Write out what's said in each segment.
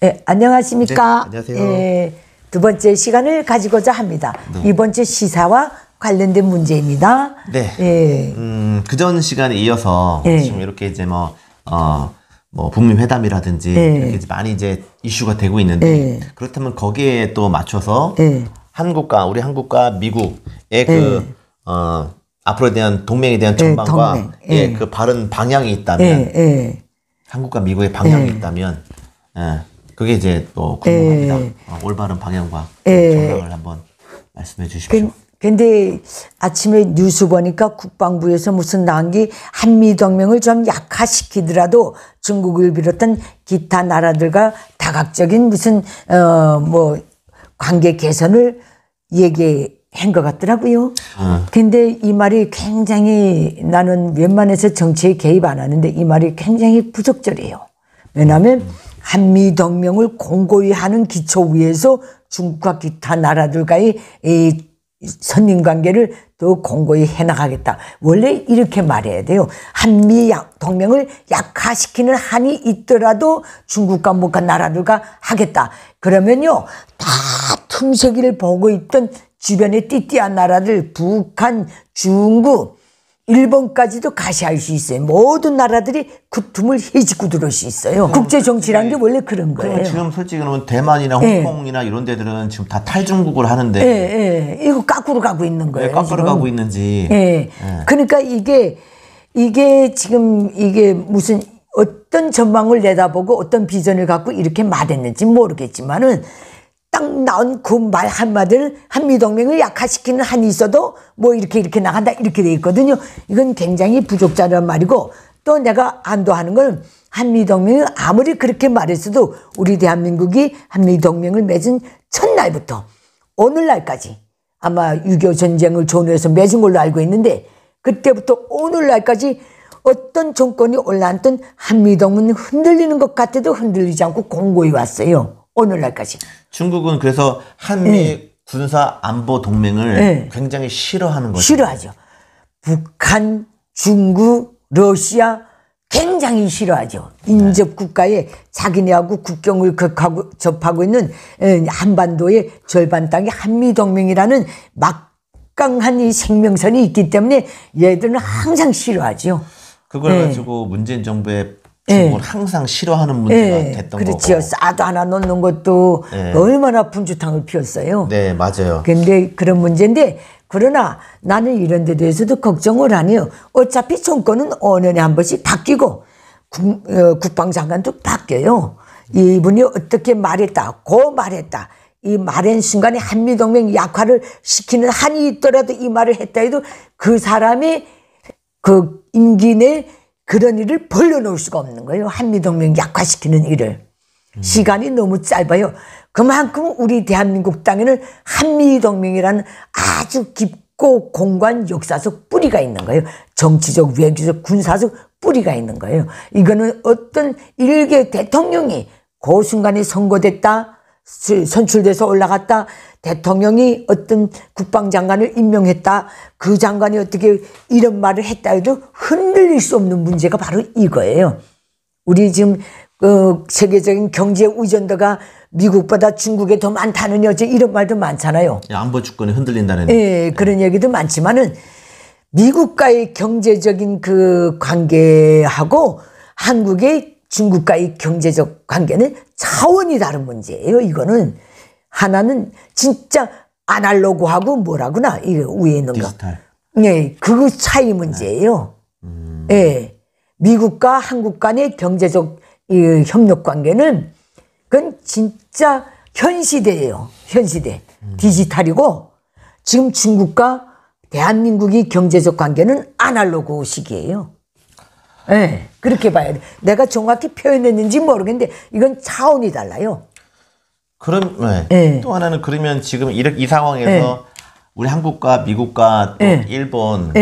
네, 안녕하십니까. 네, 안녕하세요. 네, 두 번째 시간을 가지고자 합니다. 네. 이번 주 시사와 관련된 문제입니다. 네. 예. 음, 그 전 시간에 이어서 예. 지금 이렇게 이제 뭐, 어, 뭐, 북미 회담이라든지 예. 이렇게 이제 많이 이제 이슈가 되고 있는데 예. 그렇다면 거기에 또 맞춰서 한국과, 우리 한국과 미국의 그, 어, 앞으로에 대한 동맹에 대한 전망과 동맹. 예, 그 바른 방향이 있다면 한국과 미국의 방향이 있다면 예. 그게 이제 또 궁금합니다. 예. 어, 올바른 방향과 예. 정당을 한번 말씀해 주십시오. 근, 데 아침에 뉴스 보니까 국방부에서 무슨 나온 게 한미 동맹을 좀 약화시키더라도 중국을 비롯한 기타 나라들과 다각적인 무슨 어뭐 관계 개선을 얘기한 것 같더라고요. 아. 근데 이 말이 굉장히 나는 웬만해서 정치에 개입 안 하는데 이 말이 굉장히 부적절해요. 왜냐하면 음. 한미 동맹을 공고히 하는 기초 위에서 중국과 기타 나라들과의 이 선임 관계를 더 공고히 해나가겠다. 원래 이렇게 말해야 돼요. 한미 동맹을 약화시키는 한이 있더라도 중국과 북한 나라들과 하겠다. 그러면요, 다 틈새기를 보고 있던 주변의 띠띠한 나라들, 북한, 중국, 일본까지도 가시할 수 있어요. 모든 나라들이 그 틈을 헤집고 들어올 수 있어요. 네. 국제 정치란 게 네. 원래 그런 거예요. 지금 솔직히 그러면 대만이나 네. 홍콩이나 네. 이런 데들은 지금 다 탈중국을 하는데 예, 예. 이거 깎으러 가고 있는 거예요. 네, 깎으로 가고 있는지. 예. 그러니까 이게 이게 지금 이게 무슨 어떤 전망을 내다보고 어떤 비전을 갖고 이렇게 말했는지 모르겠지만은 딱 나온 그 말 한마디를 한미동맹을 약화시키는 한이 있어도 뭐 이렇게 이렇게 나간다 이렇게 돼 있거든요. 이건 굉장히 부족자란 말이고 또 내가 안도하는 건 한미동맹이 아무리 그렇게 말했어도 우리 대한민국이 한미동맹을 맺은 첫날부터 오늘날까지 아마 6.25 전쟁을 전후해서 맺은 걸로 알고 있는데 그때부터 오늘날까지 어떤 정권이 올라앉든 한미동은 흔들리는 것 같아도 흔들리지 않고 공고히 왔어요. 오늘날까지. 중국은 그래서 한미 네. 군사 안보 동맹을 네. 굉장히 싫어하는 거죠. 싫어하죠. 북한, 중국, 러시아 굉장히 싫어하죠. 인접 네. 국가에 자기네하고 국경을 극하고 접하고 있는 한반도의 절반 땅이 한미 동맹이라는 막강한 이 생명선이 있기 때문에 얘들은 항상 싫어하죠. 그걸 네. 가지고 문재인 정부의 같은 예. 건 항상 싫어하는 문제가 예. 됐던 그렇지요. 거고. 그렇지요. 싸도 하나 넣는 것도 예. 얼마나 분주탕을 피웠어요. 네, 맞아요. 근데 그런 문제인데 그러나 나는 이런 데 대해서도 걱정을 하네요 어차피 정권은 5년에 한 번씩 바뀌고 국, 어, 방장관도 바뀌어요. 이분이 어떻게 말했다, 고 말했다. 이 말한 순간에 한미동맹 약화를 시키는 한이 있더라도 이 말을 했다 해도 그 사람이 그 임기 내 그런 일을 벌려놓을 수가 없는 거예요. 한미동맹 약화시키는 일을. 음. 시간이 너무 짧아요. 그만큼 우리 대한민국 땅에는 한미동맹이라는 아주 깊고 공관 역사적 뿌리가 있는 거예요. 정치적, 외교적, 군사적 뿌리가 있는 거예요. 이거는 어떤 일개 대통령이 그 순간에 선거됐다, 선출돼서 올라갔다. 대통령이 어떤 국방장관을 임명했다. 그 장관이 어떻게 이런 말을 했다 해도 흔들릴 수 없는 문제가 바로 이거예요. 우리 지금 어, 세계적인 경제 의존도가 미국보다 중국에 더 많다는 여지 이런 말도 많잖아요. 예, 안보 주권이 흔들린다는. 예, 그런 예. 얘기도 많지만은 미국과의 경제적인 그 관계하고 한국의 중국과의 경제적 관계는 차원이 다른 문제예요. 이거는 하나는 진짜 아날로그하고 뭐라구나 이 위에 있는 거. 디지털. 네, 그 차이 문제예요. 음. 예. 음. 네. 미국과 한국 간의 경제적 이 협력 관계는 그건 진짜 현 시대예요. 현 시대. 음. 디지털이고 지금 중국과 대한민국이 경제적 관계는 아날로그 시기예요. 네, 그렇게 봐야 돼. 내가 정확히 표현했는지 모르겠는데 이건 차원이 달라요. 그럼 네. 네. 또 하나는 그러면 지금 이렇게 이 상황에서 우리 한국과 미국과 또 일본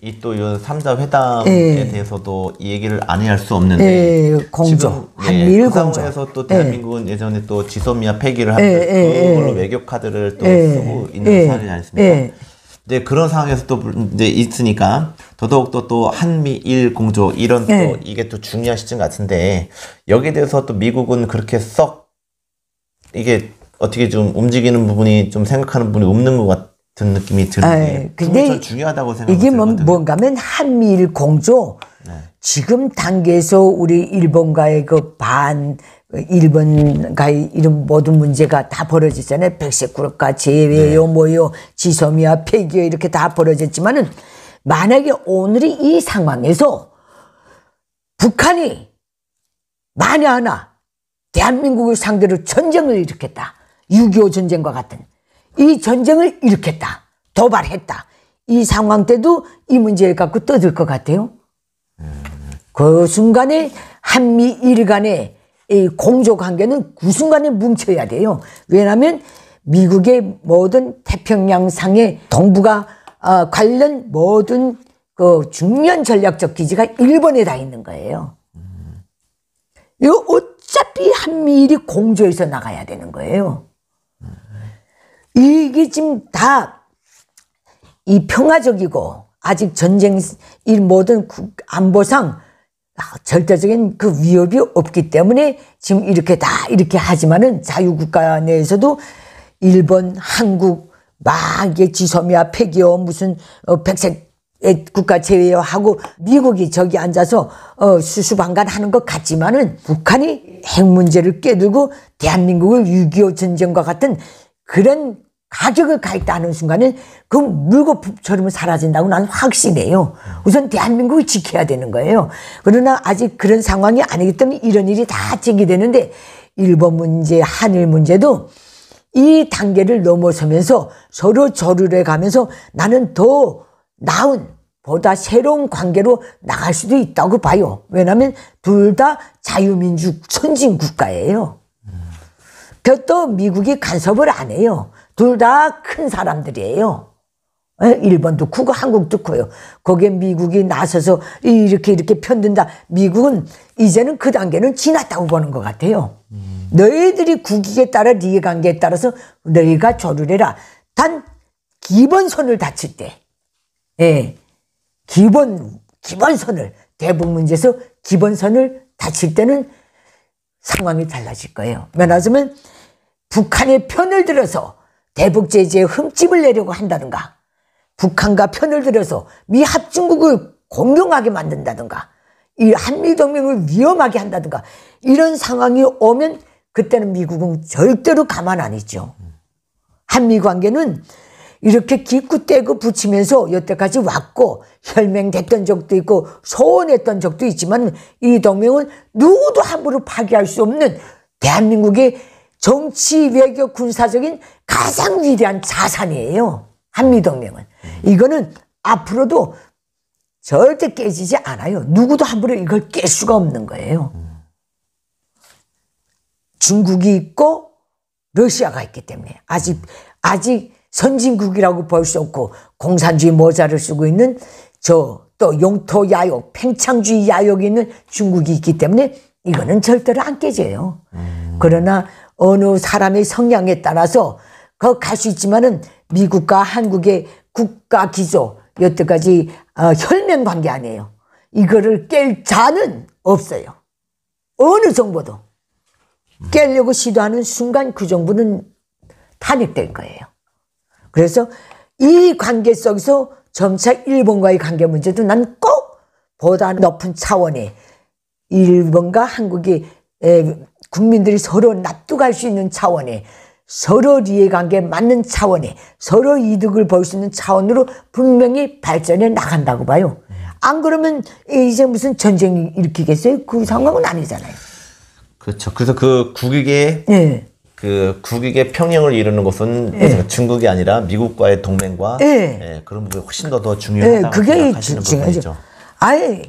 이 또요 삼자 회담에 대해서도 이 얘기를 안해할수 없는데 공조 한미일 그 공조 에서또 대한민국은 예전에 또 지소미아 폐기를 하면서 그걸로 외교 카드를 또 쓰고 있는 사례지 않습니까? 이제 그런 상황에서 또 이제 있으니까 더더욱 또 또 한미일 공조 이런 네. 또 이게 또 중요한 시점 같은데 여기에 대해서 또 미국은 그렇게 썩 이게 어떻게 좀 움직이는 부분이 좀 생각하는 부 분이 없는 것같은 느낌이 드는데 근데 중요하다고 생각 이게 뭐, 뭔가면 한미일 공조 네. 지금 단계에서 우리 일본과의 그반 일본과의 이런 모든 문제가 다벌어지잖아요백색국과 제외요, 네. 뭐요, 지소미아, 폐기요 이렇게 다 벌어졌지만은 만약에 오늘이 이 상황에서 북한이 만에 하나 대한민국을 상대로 전쟁을 일으켰다. 6.25 전쟁과 같은 이 전쟁을 일으켰다. 도발했다. 이 상황 때도 이 문제를 갖고 떠들 것 같아요. 음. 그 순간에 한미일 간에 이 공조 관계는 그 순간에 뭉쳐야 돼요. 왜냐하면 미국의 모든 태평양상의 동북아 어, 관련 모든 그 중요한 전략적 기지가 일본에 다 있는 거예요. 이거 어차피 한미일이 공조해서 나가야 되는 거예요. 이게 지금 다 이 평화적이고 아직 전쟁 이 모든 안보상 아, 절대적인 그 위협이 없기 때문에 지금 이렇게 다 이렇게 하지만은 자유국가 내에서도 일본, 한국, 막 이게 지소미아 폐기어 무슨 어, 백색 국가 제외하고 미국이 저기 앉아서 어, 수수방관 하는 것 같지만은 북한이 핵 문제를 깨들고 대한민국을 6.25 전쟁과 같은 그런 가격을 가입도 안 하는 순간에 그물거품처럼 사라진다고 나는 확신해요. 우선 대한민국을 지켜야 되는 거예요. 그러나 아직 그런 상황이 아니기 때문에 이런 일이 다 제기되는데 일본 문제, 한일 문제도 이 단계를 넘어서면서 서로 저를 해가면서 나는 더 나은 보다 새로운 관계로 나갈 수도 있다고 봐요. 왜냐하면 둘 다 자유민주 선진 국가예요. 그것도 음. 미국이 간섭을 안 해요. 둘다큰 사람들이에요. 예? 일본도 크고 한국도 커요. 거기에 미국이 나서서 이렇게 이렇게 편든다. 미국은 이제는 그 단계는 지났다고 보는 것 같아요. 너희들이 국익에 따라 니의 관계에 따라서 너희가 저를 해라. 단 기본선을 다칠 때, 예, 기본 기본선을 대북 문제에서 기본선을 다칠 때는 상황이 달라질 거예요. 왜냐하면 북한의 편을 들어서 대북 제재에 흠집을 내려고 한다든가 북한과 편을 들어서 미합 중국을 공경하게 만든다든가 이 한미 동맹을 위험하게 한다든가 이런 상황이 오면 그때는 미국은 절대로 가만 안 있죠. 한미 관계는 이렇게 기꾸 떼고 붙이면서 여태까지 왔고 혈맹됐던 적도 있고 소원했던 적도 있지만 이 동맹은 누구도 함부로 파괴할 수 없는 대한민국의 정치 외교 군사적인 가장 위대한 자산이에요. 한미동맹은. 이거는 앞으로도 절대 깨지지 않아요. 누구도 함부로 이걸 깰 수가 없는 거예요. 중국이 있고 러시아가 있기 때문에 아직 아직 선진국이라고 볼 수 없고 공산주의 모자를 쓰고 있는 저 또 용토 야욕, 팽창주의 야욕이 있는 중국이 있기 때문에 이거는 절대로 안 깨져요. 음. 그러나 어느 사람의 성향에 따라서 거기 갈수 있지만은 미국과 한국의 국가 기조 여태까지 어, 혈맹 관계 아니에요. 이거를 깰 자는 없어요. 어느 정부도 깰려고 시도하는 순간 그 정부는 탄핵될 거예요. 그래서 이 관계 속에서 점차 일본과의 관계 문제도 난 꼭 보다 높은 차원의 일본과 한국이 국민들이 서로 납득할 수 있는 차원의 서로 이해관계 맞는 차원에 서로 이득을 볼 수 있는 차원으로 분명히 발전해 나간다고 봐요. 안 그러면 이제 무슨 전쟁 일으키겠어요? 그 상황은 아니잖아요. 그렇죠. 그래서 그 국익의 네. 예. 그 국익의 평행을 이루는 것은 네. 중국이 아니라 미국과의 동맹과 네. 그런 부 훨씬 더 더중요하다 네. 그게 생각하죠 아예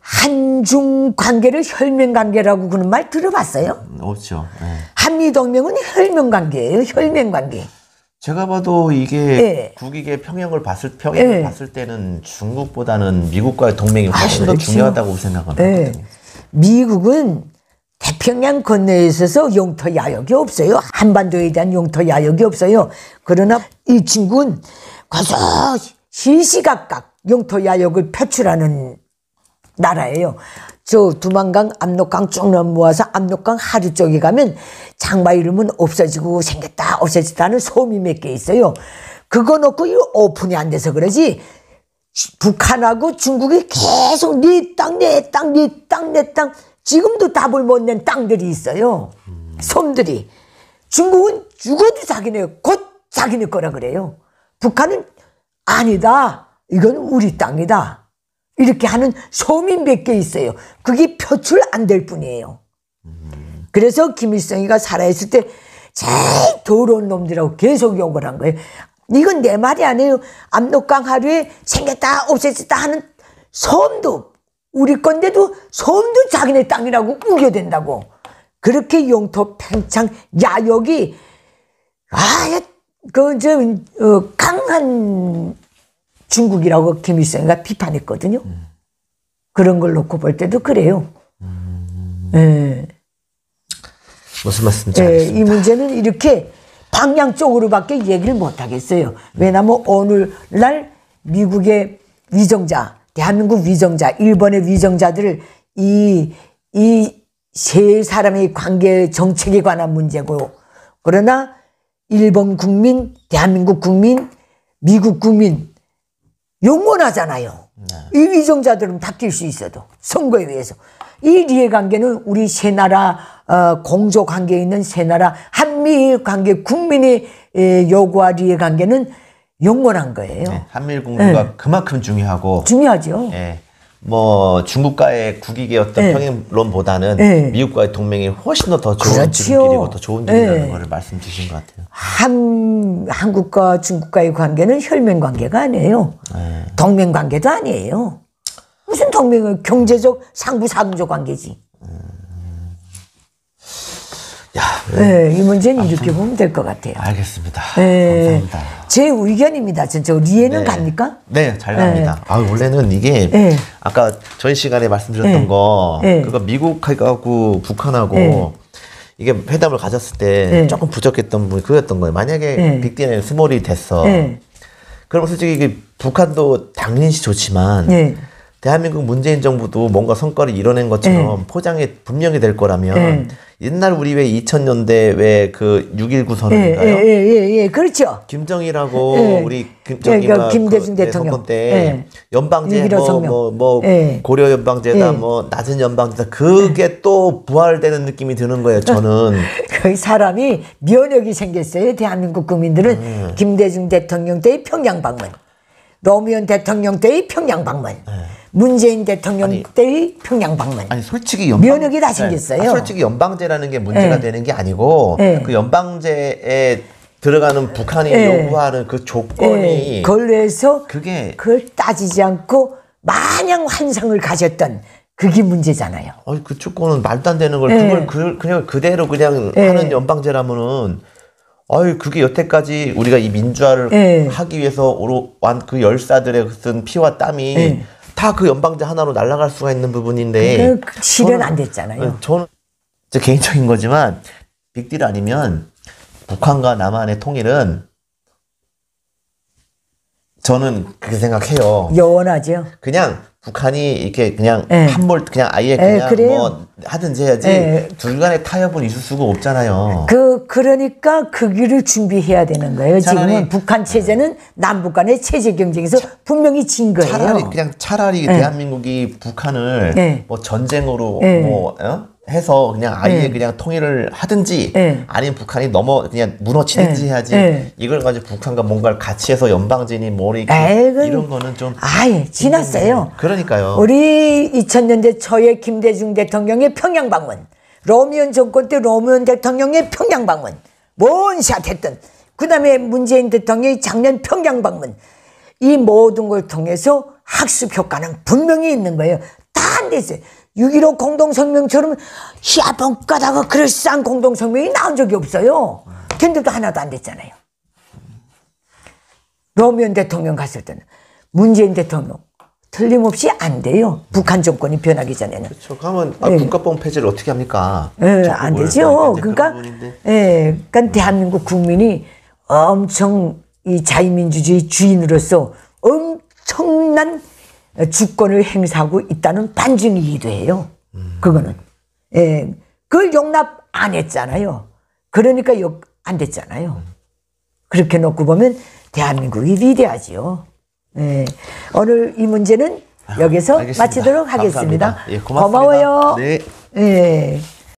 한중 관계를 혈맹 관계라고 그런 말 들어봤어요? 음, 없죠. 네. 한미 동맹은 혈맹 관계예요. 혈맹 관계. 제가 봐도 이게 네. 국익의 평형을 봤을 평형을 네. 예. 봤을 때는 중국보다는 미국과의 동맹이 아, 훨씬 아, 더 그렇죠. 중요하다고 생각합니다. 네. 미국은 태평양 건너에 있어서 용토 야욕이 없어요. 한반도에 대한 용토 야욕이 없어요. 그러나 이 친구는 거저 시시각각 용토 야욕을 표출하는 나라예요. 저 두만강, 압록강 쭉넘 모아서 압록강 하류 쪽에 가면 장마 이름은 없어지고 생겼다 없어지다는 소음이 몇 개 있어요. 그거 놓고 이 오픈이 안 돼서 그러지 북한하고 중국이 계속 네 땅, 내 네 땅, 네 땅, 내 네 땅. 지금도 답을 못 낸 땅들이 있어요. 음. 섬들이. 중국은 죽어도 자기네, 곧 자기네 거라 그래요. 북한은 아니다. 이건 우리 땅이다. 이렇게 하는 서민몇개 있어요. 그게 표출 안 될 뿐이에요. 그래서 김일성이가 살아있을 때 제일 더러운 놈들하고 계속 욕을 한 거예요. 이건 내 말이 아니에요. 압록강 하루에 생겼다 없앴다 하는 섬도 우리 건데도 섬도 자기네 땅이라고 우겨댄다고 그렇게 용토 팽창 야욕이 아그 예좀 어, 강한 중국이라고 김일성이가 그러니까 비판했거든요. 그런 걸 놓고 볼 때도 그래요. 음. 예. 무슨 말씀인지 예, 이 문제는 이렇게 방향적으로밖에 얘기를 못 하겠어요. 왜냐하면 오늘날 미국의 위정자, 대한민국 위정자, 일본의 위정자들 이, 이 세 사람의 관계 정책에 관한 문제고, 그러나 일본 국민, 대한민국 국민, 미국 국민, 용원하잖아요 네. 이 위정자들은 바뀔 수 있어도 선거에 의해서 이 이해관계는 우리 세 나라 어, 공조 관계에 있는 세 나라 한미 관계 국민이 에, 요구할 이해관계는 영원한 거예요. 네, 한미일 공조가 네. 그만큼 중요하고 중요하죠. 예. 뭐 중국과의 국익이었던 네. 평행론보다는 네. 미국과의 동맹이 훨씬 더, 더 좋은 그렇지요. 지길이고더 좋은 길이라는 것을 말씀 주신 것 같아요. 한, 한국과 중국과의 관계는 혈맹 관계가 아니에요. 네. 동맹 관계도 아니에요. 무슨 동맹을 경제적 상부 상조 관계지. 네. 네, 이 문제는 아무튼, 이렇게 보면 될 것 같아요. 알겠습니다. 네. 감사합니다. 제 의견입니다. 진짜 리에는 네. 갑니까? 네, 잘 갑니다. 네. 아 원래는 이게 네. 아까 전 시간에 말씀드렸던 네. 거, 네. 그거 미국하고 북한하고 이게 회담을 가졌을 때 조금 부족했던 부분이 그였던 거예요. 만약에 빅딜은 스몰이 됐어. 그럼 솔직히 이게 북한도 당연시 좋지만. 대한민국 문재인 정부도 뭔가 성과를 이뤄낸 것처럼 네. 포장이 분명히 될 거라면 네. 옛날 우리 왜 2000년대 왜 그6.19 선언인가요? 예 예, 예, 예, 예, 그렇죠. 김정일하고 예. 우리 김정일가 예, 그 김대중 그 예, 대통령 때 예. 연방제 뭐뭐 뭐, 뭐 예. 고려 연방제다 뭐 낮은 연방제다 그게 또 부활되는 느낌이 드는 거예요. 저는 그 사람이 면역이 생겼어요. 대한민국 국민들은 음. 김대중 대통령 때의 평양 방문. 노무현 대통령 때의 평양 방문, 네. 문재인 대통령 아니, 때의 평양 방문. 아니 솔직히 연방, 면역이 다 네, 생겼어요. 아, 솔직히 연방제라는 게 문제가 네. 되는 게 아니고 그 연방제에 들어가는 북한이 요구하는 그 조건이 걸려서 그게 그걸 따지지 않고 마냥 환상을 가졌던 그게 문제잖아요. 아니 그 조건은 말도 안 되는 걸 네. 그걸 그, 냥 그대로 그냥 네. 하는 연방제라면은 아유 그게 여태까지 우리가 이 민주화를 네. 하기 위해서 오로 한그 열사들의 쓴 피와 땀이 네. 예. 다그 연방제 하나로 날아갈 수가 있는 부분인데 실현 그 안 됐잖아요. 예, 저는 제 개인적인 거지만 빅딜 아니면 북한과 남한의 통일은 저는 그렇게 생각해요. 여원하죠. 그냥 북한이 이렇게 그냥 네. 예. 한몰 그냥 아예 예, 그냥 네, 뭐 하든지 해야지 네. 예. 둘간의 타협은 있을 수가 없잖아요. 그 그러니까 그 길을 준비해야 되는 거예요. 지금은 북한 체제는 남북 간의 체제 경쟁에서 차, 분명히 진 거예요. 차라리 그냥 차라리 대한민국이 북한을 뭐 전쟁으로 뭐 어? 해서 그냥 아예 네. 그냥 통일을 하든지 네. 아니면 북한이 넘어 그냥 무너지든지 네. 해야지 네. 이걸 가지고 북한과 뭔가를 같이 해서 연방진이 뭐니 이런 거는 좀 아예 지났어요. 네. 그러니까요. 우리 2000년대 저의 김대중 대통령의 평양 방문, 로미온 정권 때 로미온 대통령의 평양 방문, 뭔 샷 했던 그다음에 문재인 대통령이 작년 평양 방문 이 모든 걸 통해서 학습 효과는 분명히 있는 거예요. 다안 됐어요. 6.15 공동성명처럼 시아범가다가 그럴싸한 공동성명이 나온 적이 없어요. 근데도 하나도 안 됐잖아요. 노무현 대통령 갔을 때는 문재인 대통령 틀림없이 안 돼요. 북한 정권이 변하기 전에는. 그렇죠. 그러면 아, 네. 예. 국가법 폐지를 어떻게 합니까? 네, 안 되죠. 그러니까, 예, 그러니까 대한민국 국민이 엄청 이 자유민주주의 주인으로서 엄청난 주권을 행사하고 있다는 반증이기도 해요. 그거는. 예, 그걸 용납 안 했잖아요. 그러니까 욕 안 됐잖아요. 그렇게 놓고 보면 대한민국이 위대하지요. 예, 오늘 이 문제는 아, 여기서 알 마치도록 하겠습니다. 예, 고마워요 네. 예.